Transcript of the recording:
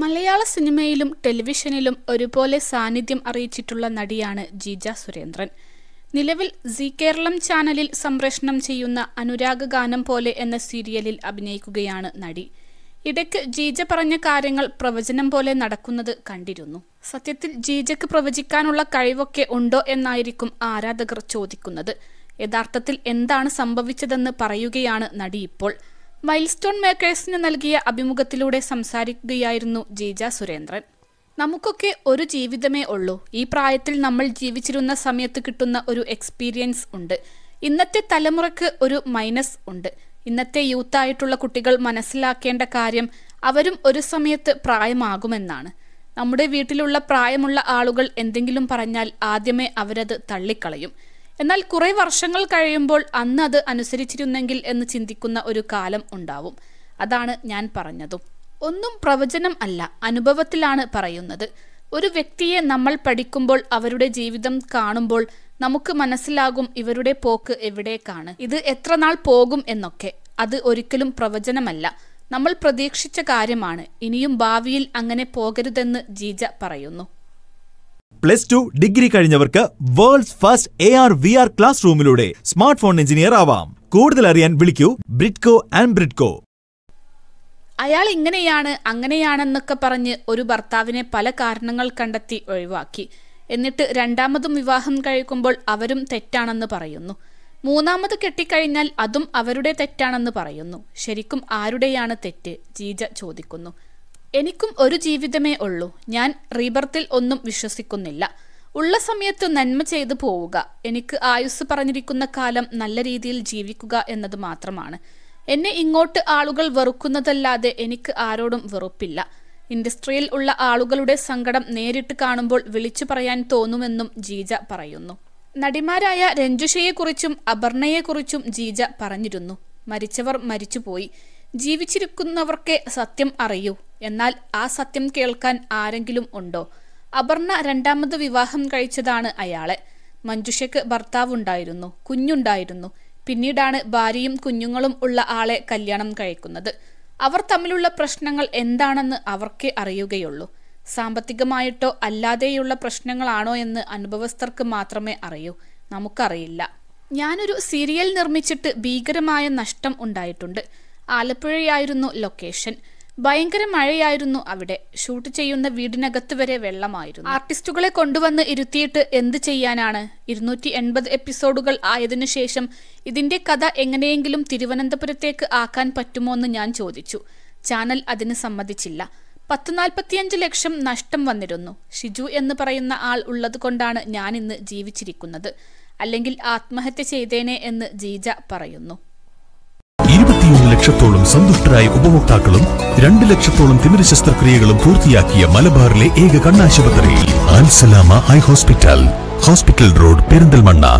മലയാള സിനിമയിലും ടെലിവിഷനിലും ഒരുപോലെ സാന്നിധ്യം അറിയിച്ചിട്ടുള്ള നടിയാണ് ജീജ സുരേന്ദ്രൻ നിലവിൽ സി കേരളം ചാനലിൽ സംപ്രേഷണം ചെയ്യുന്ന അനുരാഗ ഗാനം പോലെ എന്ന സീരിയലിൽ അഭിനയിക്കുകയാണ് നടി ഇടയ്ക്ക് ജീജ പറഞ്ഞ കാര്യങ്ങൾ പ്രവചനം പോലെ നടക്കുന്നത് കണ്ടിരുന്നു സത്യത്തിൽ ജീജയ്ക്ക് പ്രവചിക്കാനുള്ള കഴിവൊക്കെ ഉണ്ടോ എന്നായിരിക്കും ആരാധകർ ചോദിക്കുന്നത് യഥാർത്ഥത്തിൽ എന്താണ് സംഭവിച്ചതെന്ന് പറയുകയാണ് നടി ഇപ്പോൾ മൈൽസ്റ്റോൺ മേക്കേഴ്സിന് നൽകിയ അഭിമുഖത്തിലൂടെ സംസാരിക്കുകയായിരുന്നു ജീജ സുരേന്ദ്രൻ നമുക്കൊക്കെ ഒരു ജീവിതമേ ഉള്ളൂ ഈ പ്രായത്തിൽ നമ്മൾ ജീവിച്ചിരുന്ന സമയത്ത് കിട്ടുന്ന ഒരു എക്സ്പീരിയൻസ് ഉണ്ട് ഇന്നത്തെ തലമുറക്ക് ഒരു മൈനസ് ഉണ്ട് ഇന്നത്തെ യൂത്ത് ആയിട്ടുള്ള കുട്ടികൾ മനസ്സിലാക്കേണ്ട കാര്യം അവരും ഒരു സമയത്ത് പ്രായമാകുമെന്നാണ് നമ്മുടെ വീട്ടിലുള്ള പ്രായമുള്ള ആളുകൾ എന്തെങ്കിലും പറഞ്ഞാൽ ആദ്യമേ അവരത് തള്ളിക്കളയും എന്നാൽ കുറെ വർഷങ്ങൾ കഴിയുമ്പോൾ അന്ന് അത് അനുസരിച്ചിരുന്നെങ്കിൽ എന്ന് ചിന്തിക്കുന്ന ഒരു കാലം ഉണ്ടാവും അതാണ് ഞാൻ പറഞ്ഞതും ഒന്നും പ്രവചനം അല്ല അനുഭവത്തിലാണ് പറയുന്നത് ഒരു വ്യക്തിയെ നമ്മൾ പഠിക്കുമ്പോൾ അവരുടെ ജീവിതം കാണുമ്പോൾ നമുക്ക് മനസ്സിലാകും ഇവരുടെ പോക്ക് എവിടേക്കാണ് ഇത് എത്ര നാൾ പോകും എന്നൊക്കെ അത് ഒരിക്കലും പ്രവചനമല്ല നമ്മൾ പ്രതീക്ഷിച്ച കാര്യമാണ് ഇനിയും ഭാവിയിൽ അങ്ങനെ പോകരുതെന്ന് ജീജ പറയുന്നു പ്ലസ് ടു ഡിഗ്രി കഴിഞ്ഞവർക്ക് world's first A R V R class റൂമിലൂടെ സ്മാർട്ട് ഫോൺ എഞ്ചിനീയർ ആവാം കൂടുതൽ അറിയാൻ വിളിക്കൂ ബ്രിഡ്കോ ആൻഡ് ബ്രിഡ്കോ അയാൾ ഇങ്ങനെയാണ് അങ്ങനെയാണെന്നൊക്കെ പറഞ്ഞ് ഒരു ഭർത്താവിനെ പല കാരണങ്ങൾ കണ്ടെത്തി ഒഴിവാക്കി എന്നിട്ട് രണ്ടാമതും വിവാഹം കഴിക്കുമ്പോൾ അവരും തെറ്റാണെന്ന് പറയുന്നു മൂന്നാമത് കെട്ടിക്കഴിഞ്ഞാൽ അതും അവരുടെ തെറ്റാണെന്ന് പറയുന്നു ശരിക്കും ആരുടെയാണ് തെറ്റ് ജീജ ചോദിക്കുന്നു എനിക്കും ഒരു ജീവിതമേ ഉള്ളൂ ഞാൻ റീബർത്തിൽ ഒന്നും വിശ്വസിക്കുന്നില്ല ഉള്ള സമയത്ത് നന്മ ചെയ്തു പോവുക എനിക്ക് ആയുസ് പറഞ്ഞിരിക്കുന്ന കാലം നല്ല രീതിയിൽ ജീവിക്കുക എന്നത് മാത്രമാണ് എന്നെ ഇങ്ങോട്ട് ആളുകൾ വെറുക്കുന്നതല്ലാതെ എനിക്ക് ആരോടും വെറുപ്പില്ല ഇൻഡസ്ട്രിയിൽ ഉള്ള ആളുകളുടെ സങ്കടം നേരിട്ട് കാണുമ്പോൾ വിളിച്ചു പറയാൻ തോന്നുമെന്നും ജീജ പറയുന്നു നടിമാരായ രഞ്ജുഷയെക്കുറിച്ചും അപർണയെക്കുറിച്ചും ജീജ പറഞ്ഞിരുന്നു മരിച്ചവർ മരിച്ചുപോയി ജീവിച്ചിരിക്കുന്നവർക്കെ സത്യം അറിയൂ എന്നാൽ ആ സത്യം കേൾക്കാൻ ആരെങ്കിലും ഉണ്ടോ അപർണ രണ്ടാമത് വിവാഹം കഴിച്ചതാണ് അയാളെ മഞ്ജുഷയ്ക്ക് ഭർത്താവുണ്ടായിരുന്നു കുഞ്ഞുണ്ടായിരുന്നു പിന്നീടാണ് ഭാര്യയും കുഞ്ഞുങ്ങളും ഉള്ള ആളെ കല്യാണം കഴിക്കുന്നത് അവർ തമ്മിലുള്ള പ്രശ്നങ്ങൾ എന്താണെന്ന് അവർക്കേ അറിയുകയുള്ളൂ സാമ്പത്തികമായിട്ടോ അല്ലാതെയുള്ള പ്രശ്നങ്ങളാണോ എന്ന് അനുഭവസ്ഥർക്ക് മാത്രമേ അറിയൂ നമുക്കറിയില്ല ഞാനൊരു സീരിയൽ നിർമ്മിച്ചിട്ട് ഭീകരമായ നഷ്ടം ഉണ്ടായിട്ടുണ്ട് ആലപ്പുഴയായിരുന്നു ലൊക്കേഷൻ ഭയങ്കര മഴയായിരുന്നു അവിടെ ഷൂട്ട് ചെയ്യുന്ന വീടിനകത്ത് വരെ വെള്ളമായിരുന്നു ആർട്ടിസ്റ്റുകളെ കൊണ്ടുവന്ന് ഇരുത്തിയിട്ട് എന്ത് ചെയ്യാനാണ് ഇരുന്നൂറ്റി എൺപത് എപ്പിസോഡുകൾ ആയതിനു ശേഷം ഇതിന്റെ കഥ എങ്ങനെയെങ്കിലും തിരുവനന്തപുരത്തേക്ക് ആക്കാൻ പറ്റുമോ എന്ന് ഞാൻ ചോദിച്ചു ചാനൽ അതിന് സമ്മതിച്ചില്ല പത്ത് നാൽപ്പത്തിയഞ്ച് ലക്ഷം നഷ്ടം വന്നിരുന്നു ഷിജു എന്ന് പറയുന്ന ആൾ ഉള്ളതുകൊണ്ടാണ് ഞാൻ ഇന്ന് ജീവിച്ചിരിക്കുന്നത് അല്ലെങ്കിൽ ആത്മഹത്യ ചെയ്തേനെ എന്ന് ജീജ പറയുന്നു കൊല്ലം സന്തുഷ്ടരായ ഉപഭോക്താക്കളും രണ്ട് ലക്ഷത്തോളം തിമിര ശസ്ത്രക്രിയകളും പൂർത്തിയാക്കിയ മലബാറിലെ ഏക കണ്ണാശുപത്രി Alsalama eye hospital hospital road Perinthalmanna